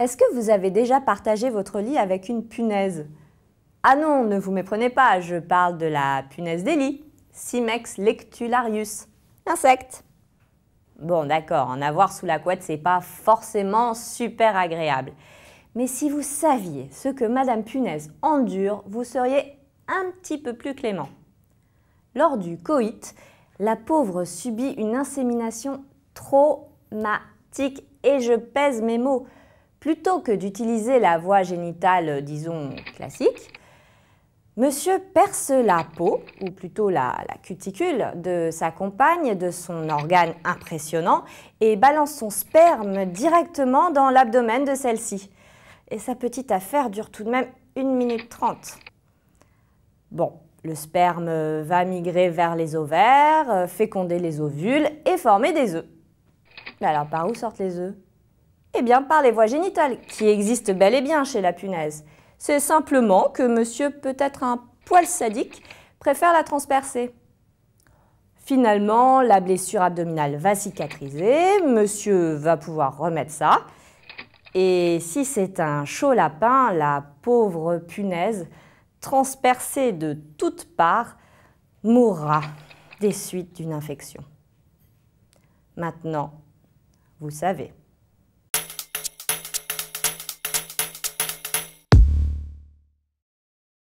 Est-ce que vous avez déjà partagé votre lit avec une punaise Ah non, ne vous méprenez pas, je parle de la punaise des lits, Cimex lectularius, insecte. Bon, d'accord, en avoir sous la couette, c'est pas forcément super agréable. Mais si vous saviez ce que Madame Punaise endure, vous seriez un petit peu plus clément. Lors du coït, la pauvre subit une insémination traumatique et je pèse mes mots. Plutôt que d'utiliser la voie génitale, euh, disons, classique, Monsieur perce la peau, ou plutôt la, cuticule, de sa compagne, de son organe impressionnant, et balance son sperme directement dans l'abdomen de celle-ci. Et sa petite affaire dure tout de même une minute trente. Bon, le sperme euh, va migrer vers les ovaires, euh, féconder les ovules et former des œufs. Mais alors par où sortent les œufs par les voies génitales, qui existent bel et bien chez la punaise. C'est simplement que monsieur, peut-être un poil sadique, préfère la transpercer. Finalement, la blessure abdominale va cicatriser, monsieur va pouvoir remettre ça. Et si c'est un chaud lapin, la pauvre punaise, transpercée de toutes parts, mourra des suites d'une infection. Maintenant, vous savez.